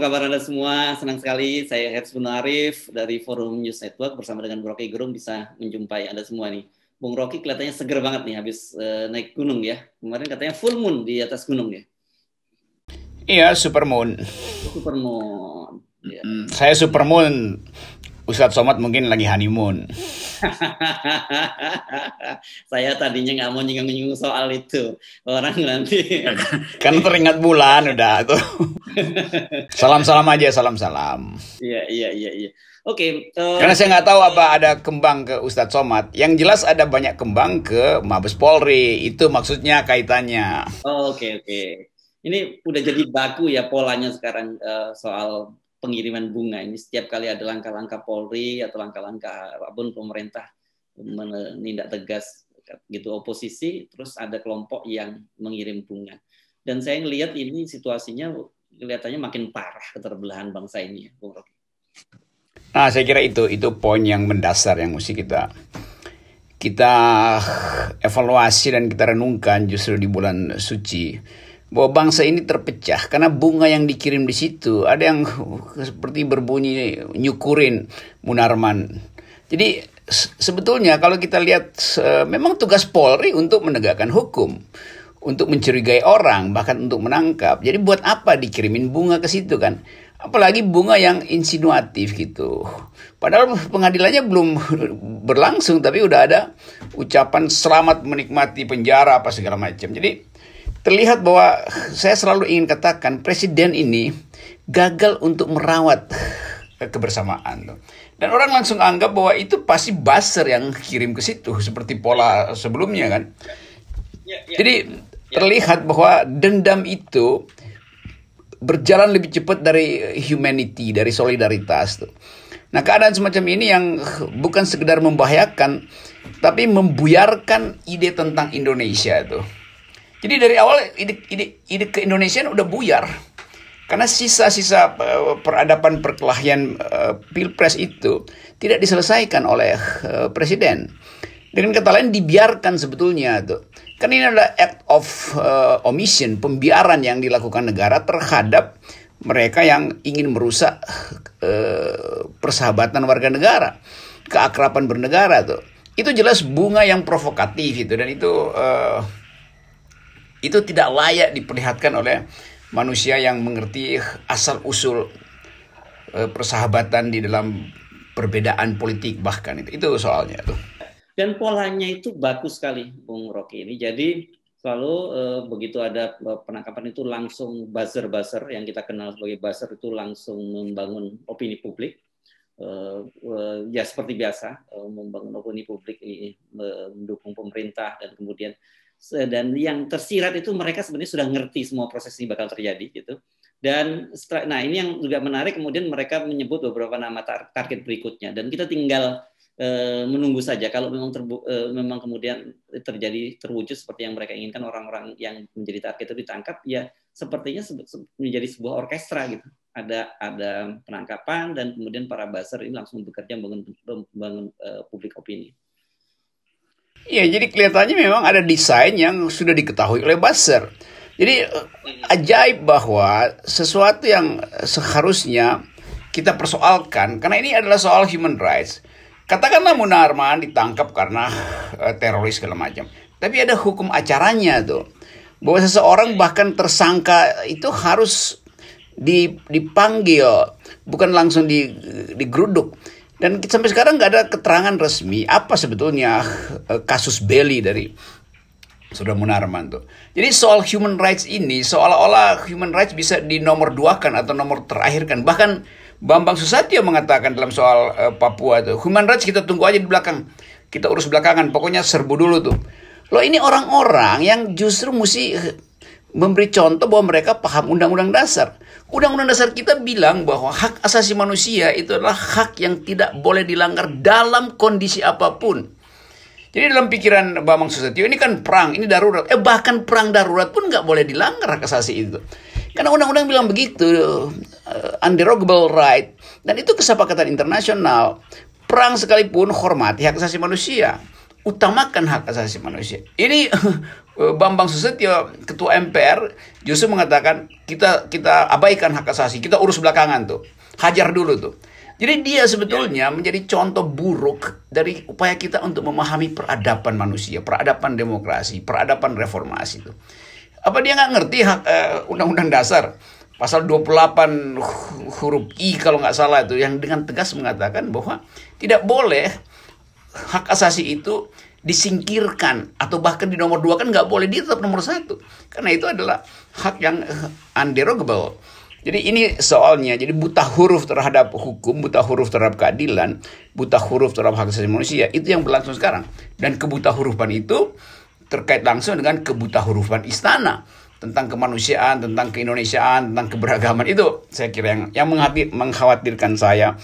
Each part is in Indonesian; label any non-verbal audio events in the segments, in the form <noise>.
apa kabar Anda semua? Senang sekali saya Hetsun Arif dari Forum News Network bersama dengan Bung Rocky Gerung bisa menjumpai Anda semua nih. Bung Rocky kelihatannya seger banget nih habis uh, naik gunung ya. Kemarin katanya full moon di atas gunung ya. Iya, super moon Ya. Mm, saya moon Ustadz Somad mungkin lagi honeymoon. <laughs> Saya tadinya nggak mau nyinggung-nyinggung soal itu. Orang nanti. <laughs> kan teringat bulan udah tuh. <laughs> Salam-salam aja, salam-salam. Iya, iya, iya, iya. Oke. Okay, uh, eh, Karena saya nggak tahu apa ada kembang ke Ustadz Somad. Yang jelas ada banyak kembang ke Mabes Polri. Itu maksudnya kaitannya. Oh, oke, okay, oke. Okay. Ini udah jadi baku ya polanya sekarang uh, soal pengiriman bunga ini setiap kali ada langkah-langkah Polri atau langkah-langkah apapun pemerintah menindak tegas gitu oposisi terus ada kelompok yang mengirim bunga dan saya ngelihat ini situasinya kelihatannya makin parah keterbelahan bangsa ini ya Nah saya kira itu itu poin yang mendasar yang mesti kita kita evaluasi dan kita renungkan justru di bulan suci bahwa bangsa ini terpecah karena bunga yang dikirim di situ ada yang seperti berbunyi nyukurin Munarman. Jadi sebetulnya kalau kita lihat memang tugas Polri untuk menegakkan hukum, untuk mencurigai orang bahkan untuk menangkap. Jadi buat apa dikirimin bunga ke situ kan? Apalagi bunga yang insinuatif gitu. Padahal pengadilannya belum berlangsung tapi udah ada ucapan selamat menikmati penjara apa segala macam. Jadi terlihat bahwa saya selalu ingin katakan presiden ini gagal untuk merawat eh, kebersamaan tuh dan orang langsung anggap bahwa itu pasti buzzer yang kirim ke situ seperti pola sebelumnya kan ya, ya. jadi ya. terlihat bahwa dendam itu berjalan lebih cepat dari humanity dari solidaritas tuh nah keadaan semacam ini yang bukan sekedar membahayakan tapi membuyarkan ide tentang Indonesia tuh jadi dari awal ide, ide, ide ke Indonesia udah buyar. Karena sisa-sisa eh, peradaban perkelahian eh, pilpres itu tidak diselesaikan oleh eh, presiden. Dengan kata lain dibiarkan sebetulnya tuh. Karena ini adalah act of uh, omission, pembiaran yang dilakukan negara terhadap mereka yang ingin merusak uh, persahabatan warga negara, keakraban bernegara tuh. Itu jelas bunga yang provokatif itu dan itu uh, itu tidak layak diperlihatkan oleh manusia yang mengerti asal usul eh, persahabatan di dalam perbedaan politik bahkan itu itu soalnya tuh dan polanya itu bagus sekali Bung Rocky ini jadi selalu eh, begitu ada eh, penangkapan itu langsung buzzer buzzer yang kita kenal sebagai buzzer itu langsung membangun opini publik eh, eh ya seperti biasa membangun opini publik mendukung pemerintah dan kemudian dan yang tersirat itu mereka sebenarnya sudah ngerti semua proses ini bakal terjadi gitu. Dan nah ini yang juga menarik kemudian mereka menyebut beberapa nama target berikutnya dan kita tinggal e, menunggu saja kalau memang terbu e, memang kemudian terjadi terwujud seperti yang mereka inginkan orang-orang yang menjadi target itu ditangkap ya sepertinya se se menjadi sebuah orkestra gitu ada ada penangkapan dan kemudian para buzzer ini langsung bekerja membangun, membangun e, publik opini. Iya, jadi kelihatannya memang ada desain yang sudah diketahui oleh buzzer. Jadi eh, ajaib bahwa sesuatu yang seharusnya kita persoalkan karena ini adalah soal human rights. Katakanlah Munarman ditangkap karena eh, teroris segala macam. Tapi ada hukum acaranya tuh. Bahwa seseorang bahkan tersangka itu harus dipanggil, bukan langsung digeruduk. Dan sampai sekarang nggak ada keterangan resmi apa sebetulnya eh, kasus Belly dari Saudara Munarman tuh. Jadi soal human rights ini seolah-olah human rights bisa dinomorduakan atau nomor terakhirkan. Bahkan Bambang Susatyo mengatakan dalam soal uh, Papua tuh, human rights kita tunggu aja di belakang. Kita urus belakangan, pokoknya serbu dulu tuh. Loh ini orang-orang yang justru mesti eh, memberi contoh bahwa mereka paham undang-undang dasar. Undang-undang dasar kita bilang bahwa hak asasi manusia itu adalah hak yang tidak boleh dilanggar dalam kondisi apapun. Jadi dalam pikiran Bambang Susatyo ini kan perang, ini darurat. Eh bahkan perang darurat pun nggak boleh dilanggar hak asasi itu. Karena undang-undang bilang begitu, uh, eh, underogable right. Dan itu kesepakatan internasional. Perang sekalipun hormati hak asasi manusia utamakan hak asasi manusia. Ini <laughs> eh, Bambang Susetyo, ketua MPR justru mengatakan kita kita abaikan hak asasi, kita urus belakangan tuh. Hajar dulu tuh. Jadi dia sebetulnya menjadi contoh buruk dari upaya kita untuk memahami peradaban manusia, peradaban demokrasi, peradaban reformasi itu. Apa dia nggak ngerti hak eh, undang-undang uh, dasar pasal 28 huruf I kalau nggak salah itu yang dengan tegas mengatakan bahwa tidak boleh hak asasi itu disingkirkan atau bahkan di nomor dua kan nggak boleh dia tetap nomor satu karena itu adalah hak yang eh, underogable jadi ini soalnya jadi buta huruf terhadap hukum buta huruf terhadap keadilan buta huruf terhadap hak asasi manusia itu yang berlangsung sekarang dan kebuta hurufan itu terkait langsung dengan kebuta hurufan istana tentang kemanusiaan tentang keindonesiaan tentang keberagaman itu saya kira yang yang mengkhawatirkan saya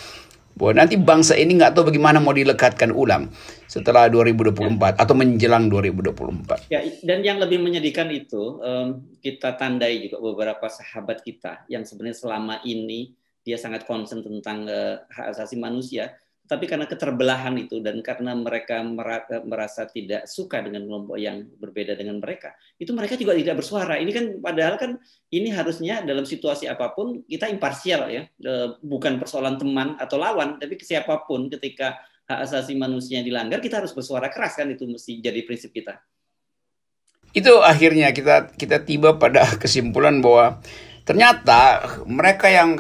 bahwa nanti bangsa ini nggak tahu bagaimana mau dilekatkan ulang setelah 2024 ya. atau menjelang 2024. Ya, dan yang lebih menyedihkan itu um, kita tandai juga beberapa sahabat kita yang sebenarnya selama ini dia sangat concern tentang uh, hak asasi manusia tapi karena keterbelahan itu dan karena mereka merasa tidak suka dengan kelompok yang berbeda dengan mereka, itu mereka juga tidak bersuara. Ini kan padahal kan ini harusnya dalam situasi apapun kita imparsial ya, e, bukan persoalan teman atau lawan, tapi siapapun ketika hak asasi manusia dilanggar kita harus bersuara keras kan itu mesti jadi prinsip kita. Itu akhirnya kita kita tiba pada kesimpulan bahwa ternyata mereka yang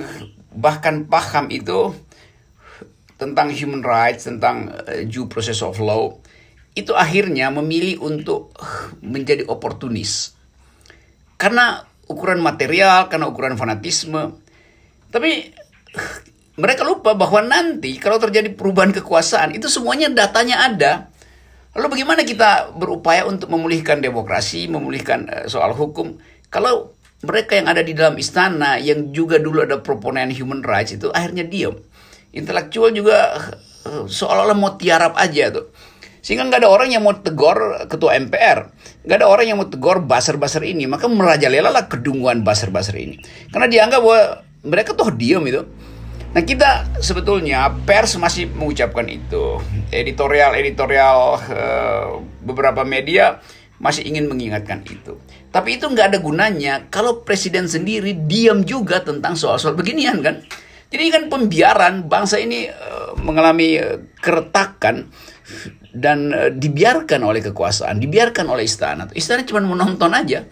bahkan paham itu tentang human rights, tentang uh, due process of law, itu akhirnya memilih untuk menjadi oportunis. Karena ukuran material, karena ukuran fanatisme. Tapi mereka lupa bahwa nanti kalau terjadi perubahan kekuasaan, itu semuanya datanya ada. Lalu bagaimana kita berupaya untuk memulihkan demokrasi, memulihkan eh, soal hukum, kalau mereka yang ada di dalam istana yang juga dulu ada proponen human rights itu akhirnya diam. Intelektual juga eh, seolah-olah mau tiarap aja tuh. Sehingga nggak ada orang yang mau tegor ketua MPR. Nggak ada orang yang mau tegor baser-baser ini. Maka merajalela lah kedunguan baser-baser ini. Karena dianggap bahwa mereka tuh diam itu. Nah kita sebetulnya pers masih mengucapkan itu. Editorial-editorial uh, beberapa media masih ingin mengingatkan itu. Tapi itu nggak ada gunanya kalau presiden sendiri diam juga tentang soal-soal beginian kan. Ini kan pembiaran bangsa ini eh, mengalami eh, keretakan dan eh, dibiarkan oleh kekuasaan, dibiarkan oleh istana. Istana cuma menonton aja.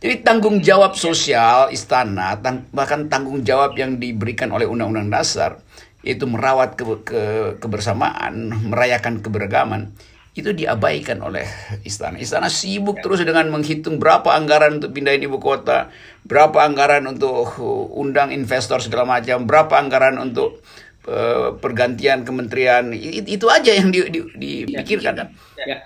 Jadi tanggung jawab sosial istana, bahkan tanggung jawab yang diberikan oleh undang-undang dasar, yaitu merawat ke ke kebersamaan, merayakan keberagaman, itu diabaikan oleh istana. Istana sibuk terus dengan menghitung berapa anggaran untuk pindahin ibu kota, berapa anggaran untuk uh, undang investor segala macam, berapa anggaran untuk uh, pergantian kementerian. It, itu aja yang di, di, dipikirkan. Ya, ya, ya.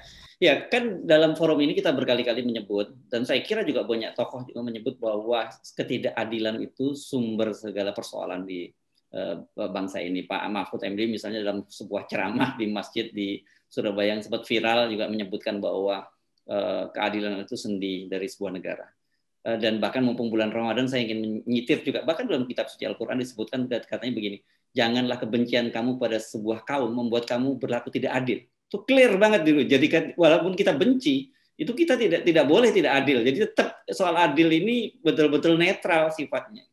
ya, kan dalam forum ini kita berkali-kali menyebut dan saya kira juga banyak tokoh juga menyebut bahwa ketidakadilan itu sumber segala persoalan di Eh, eh, bangsa ini. Pak Mahfud MD misalnya dalam sebuah ceramah di masjid di Surabaya yang sempat viral juga menyebutkan bahwa eh, keadilan itu sendi dari sebuah negara. Dan bahkan mumpung bulan Ramadan saya ingin menyitir juga, bahkan dalam kitab suci Al-Quran disebutkan katanya begini, janganlah kebencian kamu pada sebuah kaum membuat kamu berlaku tidak adil. Itu clear banget dulu. Jadi kan walaupun kita benci, itu kita tidak tidak boleh tidak adil. Jadi tetap soal adil ini betul-betul netral sifatnya.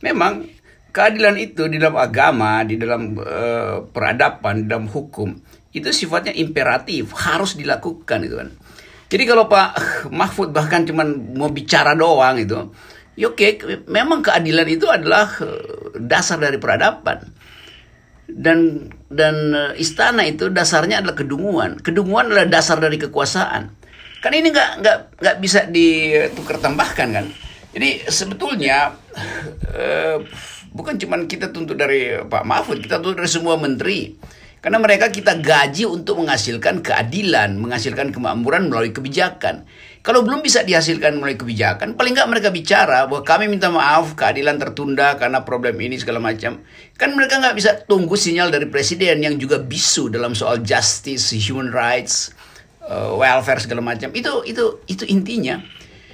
Memang keadilan itu di dalam agama, di dalam uh, peradaban, di dalam hukum itu sifatnya imperatif, harus dilakukan itu kan. Jadi kalau Pak Mahfud bahkan cuman mau bicara doang itu, ya oke, okay, memang keadilan itu adalah eh, dasar dari peradaban. Dan dan eh, istana itu dasarnya adalah kedunguan. Kedunguan adalah dasar dari kekuasaan. Kan ini nggak nggak nggak bisa ditukar tambahkan kan. Jadi sebetulnya uh, Bukan cuma kita tuntut dari Pak Mahfud, kita tuntut dari semua menteri. Karena mereka kita gaji untuk menghasilkan keadilan, menghasilkan kemakmuran melalui kebijakan. Kalau belum bisa dihasilkan melalui kebijakan, paling nggak mereka bicara bahwa kami minta maaf, keadilan tertunda karena problem ini segala macam. Kan mereka nggak bisa tunggu sinyal dari presiden yang juga bisu dalam soal justice, human rights, eh, welfare segala macam. Itu itu itu intinya.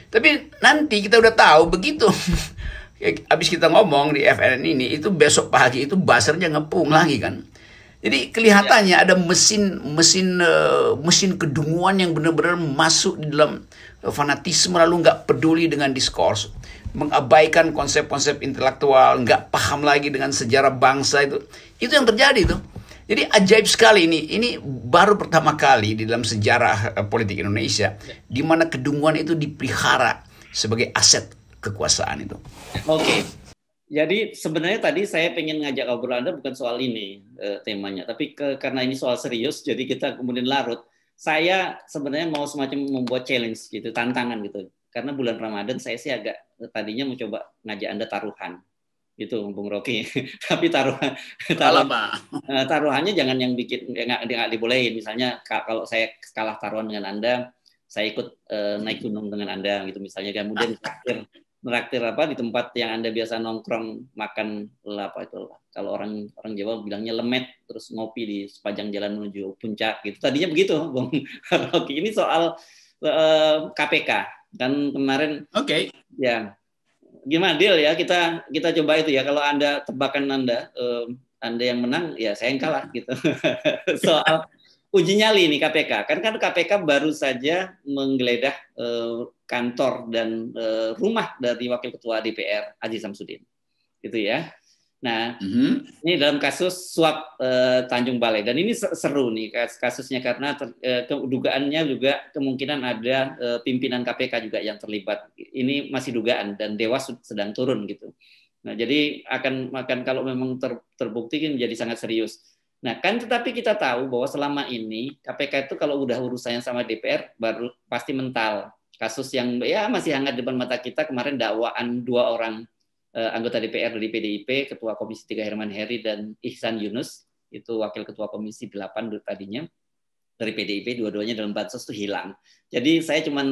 Tapi nanti kita udah tahu begitu <laughs> Eh, habis kita ngomong di FNN ini itu besok pagi itu basernya ngepung lagi kan jadi kelihatannya ya. ada mesin mesin eh, mesin kedunguan yang benar-benar masuk di dalam eh, fanatisme lalu nggak peduli dengan diskurs, mengabaikan konsep-konsep intelektual, nggak paham lagi dengan sejarah bangsa itu. Itu yang terjadi tuh. Jadi ajaib sekali ini. Ini baru pertama kali di dalam sejarah politik Indonesia ya. di mana kedunguan itu dipelihara sebagai aset kekuasaan itu. Oke. Okay. Jadi sebenarnya tadi saya pengen ngajak obrolan Anda bukan soal ini eh, temanya, tapi ke, karena ini soal serius, jadi kita kemudian larut. Saya sebenarnya mau semacam membuat challenge gitu, tantangan gitu. Karena bulan Ramadan saya sih agak tadinya mau coba ngajak Anda taruhan gitu Bung Rocky. <laughs> tapi taruhan taruh, eh, taruhannya jangan yang bikin nggak nggak dibolehin. Misalnya kalau saya kalah taruhan dengan Anda, saya ikut uh, naik gunung dengan Anda gitu misalnya kemudian terakhir meraktir apa di tempat yang anda biasa nongkrong makan apa itu kalau orang orang Jawa bilangnya lemet terus ngopi di sepanjang jalan menuju puncak gitu tadinya begitu <laughs> Bung Rocky ini soal uh, eh, KPK dan kemarin oke okay. ya gimana deal ya kita kita coba itu ya kalau anda tebakan anda uh, anda yang menang ya saya yang kalah gitu <laughs> soal uji nyali nih KPK. Kan kan KPK baru saja menggeledah eh, kantor dan eh, rumah dari Wakil Ketua DPR Aziz Samsudin. Gitu ya. Nah, mm-hmm. ini dalam kasus suap eh, Tanjung Balai dan ini seru nih kasusnya karena ter, eh, dugaannya juga kemungkinan ada eh, pimpinan KPK juga yang terlibat. Ini masih dugaan dan Dewas sedang turun gitu. Nah, jadi akan akan kalau memang ter, terbukti menjadi kan sangat serius. Nah, kan tetapi kita tahu bahwa selama ini KPK itu kalau udah urusannya sama DPR baru pasti mental. Kasus yang ya masih hangat di depan mata kita kemarin dakwaan dua orang eh, anggota DPR dari PDIP, Ketua Komisi 3 Herman Heri dan Ihsan Yunus, itu Wakil Ketua Komisi 8 tadinya dari PDIP, dua-duanya dalam bansos itu hilang. Jadi saya cuma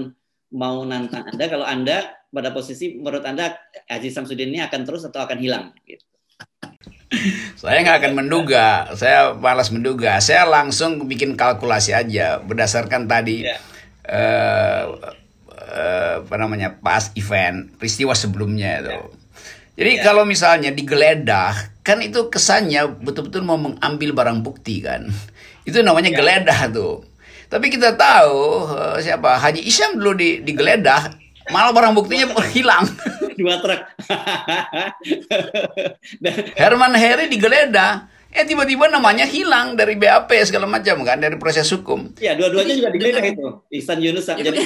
mau nantang Anda kalau Anda pada posisi menurut Anda Aziz Samsudin ini akan terus atau akan hilang gitu saya nggak akan menduga, saya malas menduga. Saya langsung bikin kalkulasi aja berdasarkan tadi yeah. Iya. uh, eh, apa namanya pas event peristiwa sebelumnya itu. Yeah. Jadi yeah. kalau misalnya digeledah, kan itu kesannya betul-betul mau mengambil barang bukti kan. Itu namanya yeah. geledah tuh. Tapi kita tahu eh, siapa Haji Isyam dulu di digeledah malah barang buktinya hilang dua truk Herman Heri digeledah eh tiba-tiba namanya hilang dari BAP segala macam kan dari proses hukum. Ya dua-duanya juga digeledah itu Ihsan Yunus. Iya, Jadi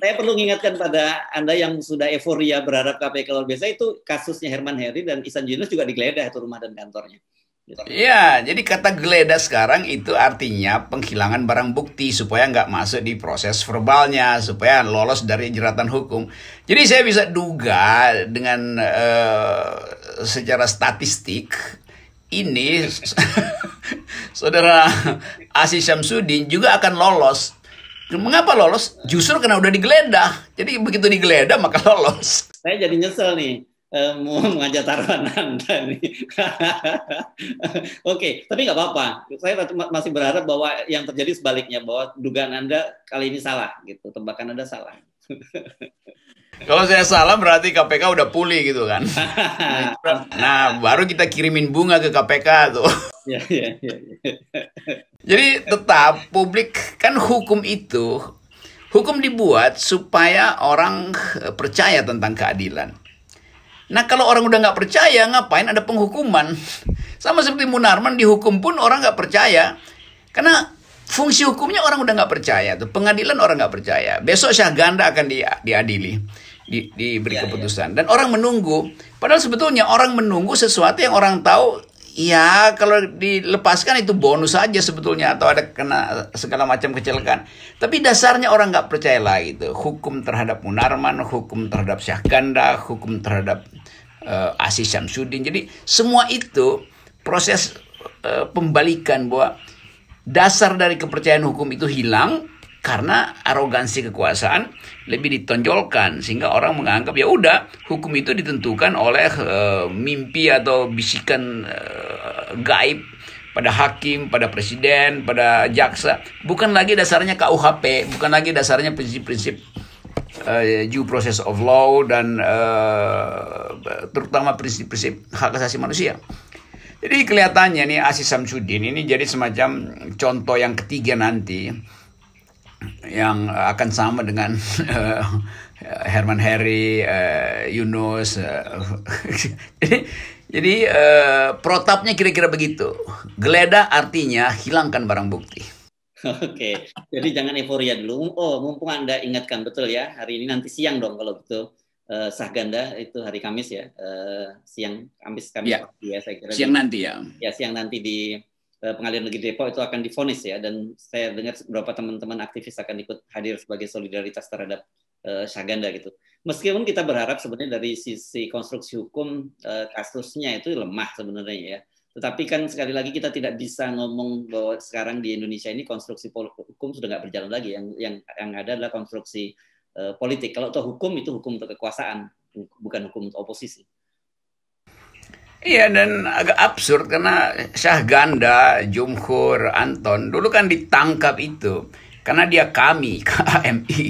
saya perlu mengingatkan pada anda yang sudah euforia berharap KPK luar biasa itu kasusnya Herman Heri dan Ihsan Yunus juga digeledah itu rumah dan kantornya. Gitu. Iya, jadi kata geledah sekarang itu artinya penghilangan barang bukti supaya nggak masuk di proses verbalnya, supaya lolos dari jeratan hukum. Jadi saya bisa duga dengan uh, secara statistik ini <laughs> saudara Asy Syamsuddin juga akan lolos. Mengapa lolos? Justru karena udah digeledah. Jadi begitu digeledah maka lolos. Saya jadi nyesel nih Eh, mau <laughs> mengajak taruhan Anda nih. <laughs> Oke, okay, tapi nggak apa-apa. Saya masih berharap bahwa yang terjadi sebaliknya bahwa dugaan Anda kali ini salah gitu, tembakan Anda salah. <laughs> Kalau saya salah berarti KPK udah pulih gitu kan. nah, baru kita kirimin bunga ke KPK tuh. Ya, ya, ya, Jadi tetap publik kan hukum itu hukum dibuat supaya orang eh, percaya tentang keadilan. Nah kalau orang udah nggak percaya, ngapain ada penghukuman? Sama seperti Munarman dihukum pun orang nggak percaya. Karena fungsi hukumnya orang udah nggak percaya tuh. Pengadilan orang nggak percaya. Besok Syahganda akan di, diadili, di, diberi ya, ya. keputusan. Ya. Dan orang menunggu. Padahal sebetulnya orang menunggu sesuatu yang orang tahu ya kalau dilepaskan itu bonus saja sebetulnya atau ada kena segala macam kecelakaan. Tapi dasarnya orang nggak percaya lah itu. Hukum terhadap Munarman, hukum terhadap Syahkanda, hukum terhadap uh, eh, Asis Syamsuddin. Jadi semua itu proses uh, pembalikan bahwa dasar dari kepercayaan hukum itu hilang karena arogansi kekuasaan lebih ditonjolkan sehingga orang menganggap ya udah hukum itu ditentukan oleh e, mimpi atau bisikan e, gaib pada hakim, pada presiden, pada jaksa, bukan lagi dasarnya KUHP, bukan lagi dasarnya prinsip-prinsip uh, due process of law dan uh, terutama prinsip-prinsip hak asasi manusia. Jadi kelihatannya nih Asis Samsudin ini jadi semacam contoh yang ketiga nanti yang akan sama dengan eh, Herman Harry, uh, eh, Yunus. Uh, <laughs> jadi uh, protapnya kira-kira begitu. Geledah artinya hilangkan barang bukti. Oke, okay. jadi jangan euforia dulu. Oh, mumpung Anda ingatkan betul ya, hari ini nanti siang dong kalau betul. Uh, ganda itu hari Kamis ya, uh, siang Kamis Kamis ya, ya saya kira. Siang di, nanti ya. Ya, siang nanti di Eh, pengadilan negeri Depok itu akan difonis ya dan saya dengar beberapa teman-teman aktivis akan ikut hadir sebagai solidaritas terhadap uh, Syaganda gitu. Meskipun kita berharap sebenarnya dari sisi konstruksi hukum uh, kasusnya itu lemah sebenarnya ya. Tetapi kan sekali lagi kita tidak bisa ngomong bahwa sekarang di Indonesia ini konstruksi hukum sudah nggak berjalan lagi. Yang yang yang ada adalah konstruksi uh, politik. Kalau itu hukum itu hukum untuk kekuasaan, bukan hukum untuk oposisi. Iya dan agak absurd karena Syah Ganda, Jumhur, Anton dulu kan ditangkap itu karena dia kami <laughs> KAMI.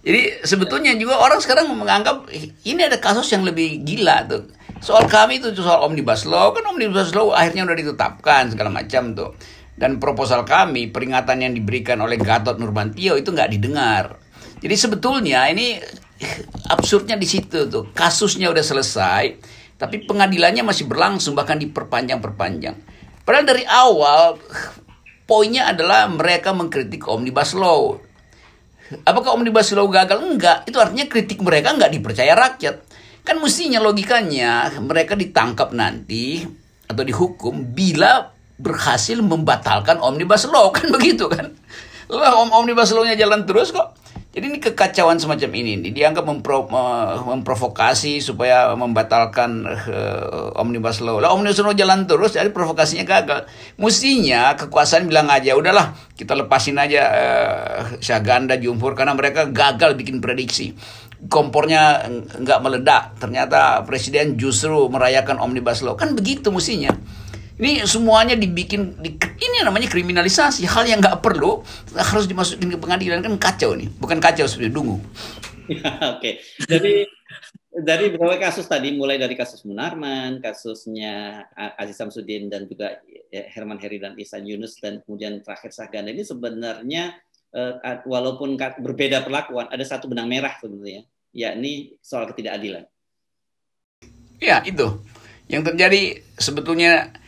Jadi sebetulnya juga orang sekarang menganggap ini ada kasus yang lebih gila tuh. Soal kami itu soal omnibus law kan omnibus law akhirnya udah ditetapkan segala macam tuh. Dan proposal kami peringatan yang diberikan oleh Gatot Nurmantio itu nggak didengar. Jadi sebetulnya ini eh, absurdnya di situ tuh. Kasusnya udah selesai tapi iya. pengadilannya masih berlangsung bahkan diperpanjang-perpanjang. Padahal dari awal poinnya adalah mereka mengkritik Omnibus Law. Apakah Omnibus Law gagal? Enggak. Itu artinya kritik mereka enggak dipercaya rakyat. Kan mestinya logikanya mereka ditangkap nanti atau dihukum bila berhasil membatalkan Omnibus Law. <laughs> Kan begitu kan? Lah Om Omnibus Law-nya jalan terus kok jadi ini kekacauan semacam ini, ini dianggap mempro, memprovokasi supaya membatalkan uh, omnibus law. Lah omnibus law jalan terus, jadi provokasinya gagal. Mestinya kekuasaan bilang aja, udahlah kita lepasin aja uh, eh, Syaganda, Jumhur karena mereka gagal bikin prediksi. Kompornya nggak meledak, ternyata presiden justru merayakan omnibus law. Kan begitu mestinya. Ini semuanya dibikin di, ini namanya kriminalisasi hal yang nggak perlu harus dimasukin ke pengadilan kan kacau nih bukan kacau sebenarnya dungu. <laughs> Oke, okay. jadi dari berbagai kasus tadi, mulai dari kasus Munarman, kasusnya Aziz Samsudin dan juga eh, Herman Heri dan Isan Yunus dan kemudian terakhir Sahgana ini sebenarnya eh, walaupun berbeda perlakuan ada satu benang merah sebenarnya, yakni soal ketidakadilan. Ya itu yang terjadi sebetulnya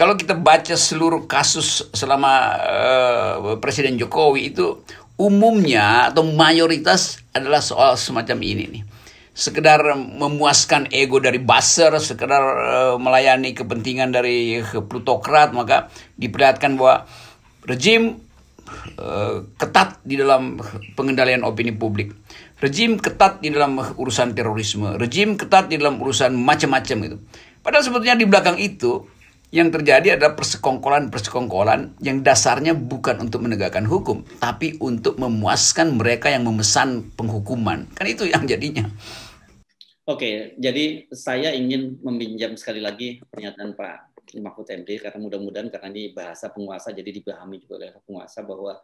kalau kita baca seluruh kasus selama uh, Presiden Jokowi itu umumnya atau mayoritas adalah soal semacam ini nih. Sekedar memuaskan ego dari buzzer, sekedar uh, melayani kepentingan dari plutokrat, maka diperlihatkan bahwa rejim uh, ketat di dalam pengendalian opini publik. Rejim ketat di dalam urusan terorisme, rejim ketat di dalam urusan macam-macam itu. Padahal sebetulnya di belakang itu yang terjadi adalah persekongkolan-persekongkolan yang dasarnya bukan untuk menegakkan hukum, tapi untuk memuaskan mereka yang memesan penghukuman. Kan itu yang jadinya. Oke, jadi saya ingin meminjam sekali lagi pernyataan Pak Mahfud MD karena mudah-mudahan karena ini bahasa penguasa jadi dibahami juga oleh penguasa bahwa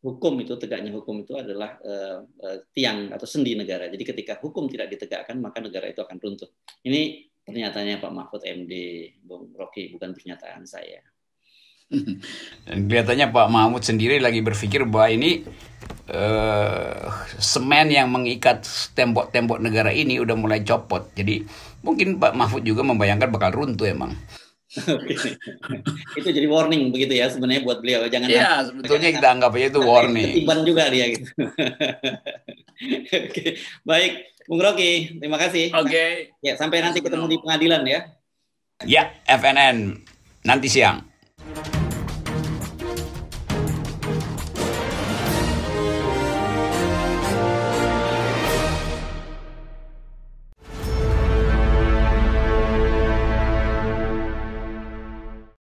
hukum itu tegaknya hukum itu adalah uh, uh, tiang atau sendi negara. Jadi ketika hukum tidak ditegakkan maka negara itu akan runtuh. Ini pernyataannya Pak Mahfud MD, Bung Rocky, bukan pernyataan saya. Dan kelihatannya Pak Mahmud sendiri lagi berpikir bahwa ini uh, semen yang mengikat tembok-tembok negara ini udah mulai copot. Jadi mungkin Pak Mahfud juga membayangkan bakal runtuh emang itu jadi warning begitu ya sebenarnya buat beliau jangan ya sebetulnya kita anggap aja itu warning ketiban juga dia gitu oke baik Bung Rocky terima kasih oke okay. ya sampai nanti ketemu di pengadilan ya ya FNN nanti siang